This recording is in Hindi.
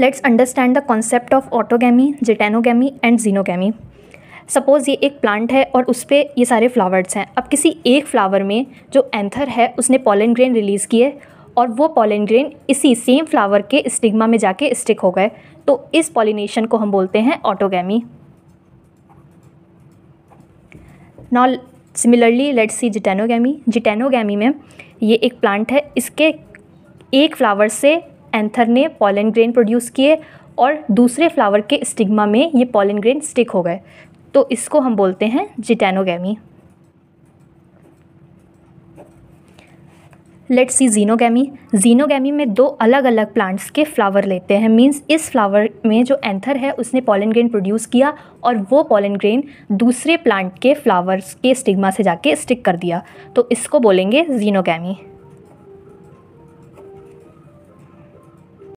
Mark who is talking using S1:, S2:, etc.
S1: let's understand the concept of autogamy geitonogamy and xenogamy suppose ये एक प्लांट है और उस पर ये सारे फ्लावर्स हैं अब किसी एक फ्लावर में जो एंथर है उसने पोलन ग्रेन रिलीज़ किए और वो पोलन ग्रेन इसी सेम फ्लावर के स्टिग्मा में जाके स्टिक हो गए तो इस पॉलिनेशन को हम बोलते हैं ऑटोगैमी नॉल similarly let's see geitonogamy geitonogamy में ये एक प्लांट है इसके एक फ्लावर से एंथर ने पॉलन ग्रेन प्रोड्यूस किए और दूसरे फ्लावर के स्टिग्मा में ये पॉलन ग्रेन स्टिक हो गए तो इसको हम बोलते हैं geitonogamy let's see xenogamy xenogamy में दो अलग अलग प्लांट्स के फ्लावर लेते हैं मींस इस फ्लावर में जो एंथर है उसने पॉलन ग्रेन प्रोड्यूस किया और वो पॉलन ग्रेन दूसरे प्लांट के फ्लावर्स के स्टिग्मा से जाके स्टिक कर दिया तो इसको बोलेंगे जीनोगैमी